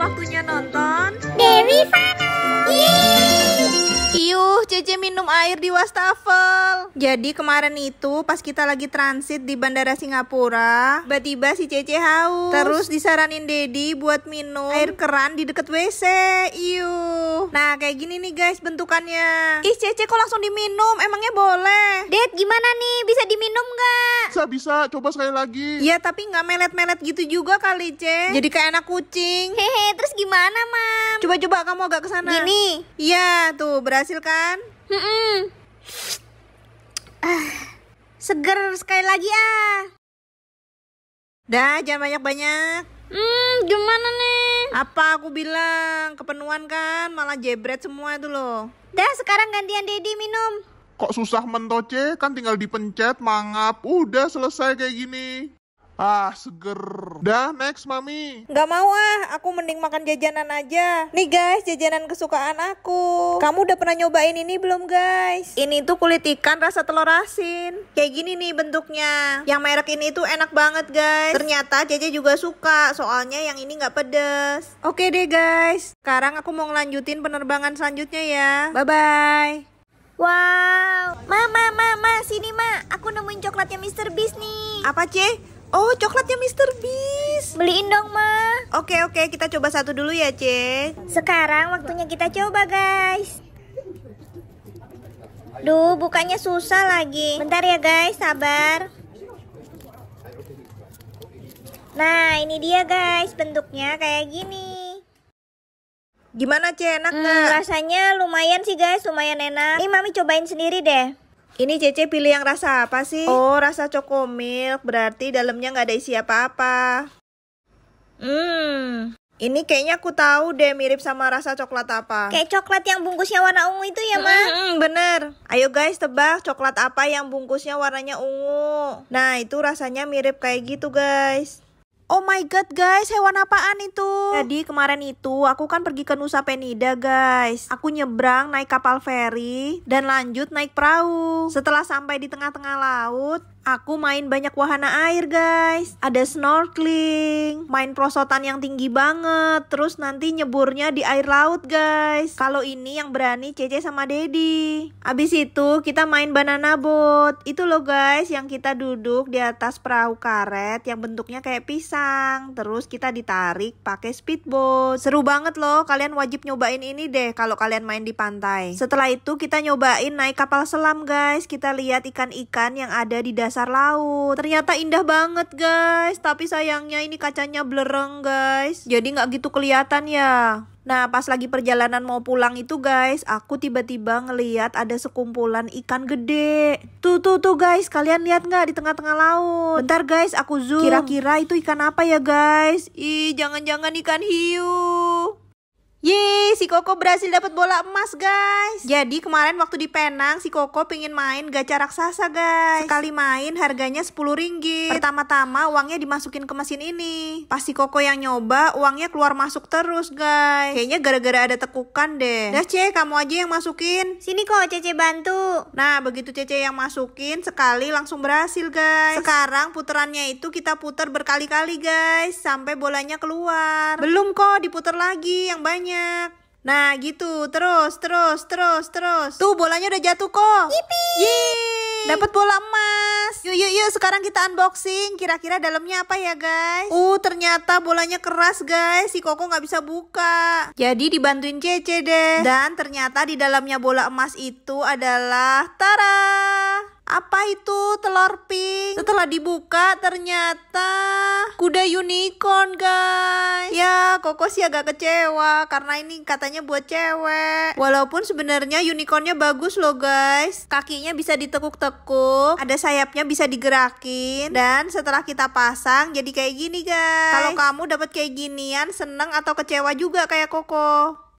waktunya nonton. JJ minum air di wastafel. Jadi kemarin itu pas kita lagi transit di bandara Singapura, tiba-tiba si JJ haus. Terus disaranin Dedi buat minum air keran di deket WC. yuk. Nah kayak gini nih guys bentukannya. Ih JJ kok langsung diminum? Emangnya boleh? Ded gimana nih? Bisa diminum nggak? Bisa bisa. Coba sekali lagi. Iya tapi nggak melet-melet gitu juga kali C. Jadi kayak anak kucing. Hehe. Terus gimana mam? Coba-coba kamu agak kesana. Gini. Iya tuh berhasil kan? Mm Ah, seger sekali lagi ah. Dah, jangan banyak-banyak. Hmm, gimana nih? Apa aku bilang kepenuhan kan, malah jebret semua itu loh. Dah, sekarang gantian Dedi minum. Kok susah mentoce? Kan tinggal dipencet, mangap. Udah selesai kayak gini. Ah, seger. Dah, next, Mami. Gak mau ah, aku mending makan jajanan aja. Nih guys, jajanan kesukaan aku. Kamu udah pernah nyobain ini belum guys? Ini tuh kulit ikan rasa telur asin. Kayak gini nih bentuknya. Yang merek ini tuh enak banget guys. Ternyata Jaja juga suka, soalnya yang ini gak pedes. Oke deh guys, sekarang aku mau ngelanjutin penerbangan selanjutnya ya. Bye-bye. Wow, mama, mama, sini ma, aku nemuin coklatnya Mr. Beast nih. Apa ceh? Oh, coklatnya Mr. Beast. Beliin dong, Ma. Oke, oke, kita coba satu dulu ya, C. Sekarang waktunya kita coba, guys. Duh, bukannya susah lagi. Bentar ya, guys, sabar. Nah, ini dia, guys. Bentuknya kayak gini. Gimana, C? Enak hmm, nggak? Hmm, rasanya lumayan sih, guys. Lumayan enak. Ini Mami cobain sendiri deh. Ini Cc pilih yang rasa apa sih? Oh, rasa cokmilk. Berarti dalamnya nggak ada isi apa-apa. Hmm. Ini kayaknya aku tahu deh mirip sama rasa coklat apa. Kayak coklat yang bungkusnya warna ungu itu ya, Ma? Mm -hmm, bener. Ayo guys, tebak coklat apa yang bungkusnya warnanya ungu. Nah, itu rasanya mirip kayak gitu, guys. Oh my god guys, hewan apaan itu? Jadi kemarin itu aku kan pergi ke Nusa Penida guys. Aku nyebrang naik kapal feri dan lanjut naik perahu. Setelah sampai di tengah-tengah laut, Aku main banyak wahana air guys Ada snorkeling Main prosotan yang tinggi banget Terus nanti nyeburnya di air laut guys Kalau ini yang berani Cece sama Dedi Abis itu kita main banana boat Itu loh guys yang kita duduk di atas perahu karet Yang bentuknya kayak pisang Terus kita ditarik pakai speedboat Seru banget loh Kalian wajib nyobain ini deh Kalau kalian main di pantai Setelah itu kita nyobain naik kapal selam guys Kita lihat ikan-ikan yang ada di dasar dasar laut. Ternyata indah banget guys, tapi sayangnya ini kacanya blereng guys. Jadi nggak gitu kelihatan ya. Nah, pas lagi perjalanan mau pulang itu guys, aku tiba-tiba ngeliat ada sekumpulan ikan gede. Tuh, tuh, tuh guys, kalian lihat nggak di tengah-tengah laut? Bentar guys, aku zoom. Kira-kira itu ikan apa ya guys? Ih, jangan-jangan ikan hiu. Yeay, si Koko berhasil dapat bola emas, guys. Jadi kemarin waktu di Penang, si Koko pengen main gacha raksasa, guys. Sekali main harganya 10 ringgit. Pertama-tama uangnya dimasukin ke mesin ini. Pas si Koko yang nyoba, uangnya keluar masuk terus, guys. Kayaknya gara-gara ada tekukan deh. Dah, Ce, kamu aja yang masukin. Sini kok, Cece bantu. Nah, begitu Cece yang masukin, sekali langsung berhasil, guys. Sekarang puterannya itu kita puter berkali-kali, guys. Sampai bolanya keluar. Belum kok, diputer lagi yang banyak banyak. Nah gitu, terus, terus, terus, terus. Tuh bolanya udah jatuh kok. Yipi. Yeay. Dapat bola emas. Yuk, yuk, yuk. Sekarang kita unboxing. Kira-kira dalamnya apa ya guys? Uh, ternyata bolanya keras guys. Si Koko nggak bisa buka. Jadi dibantuin Cece deh. Dan ternyata di dalamnya bola emas itu adalah Tara. Apa itu telur pink? Setelah dibuka ternyata kuda unicorn guys. Ya, Koko sih agak kecewa karena ini katanya buat cewek. Walaupun sebenarnya unicornnya bagus loh guys. Kakinya bisa ditekuk-tekuk, ada sayapnya bisa digerakin dan setelah kita pasang jadi kayak gini guys. Kalau kamu dapat kayak ginian seneng atau kecewa juga kayak Koko.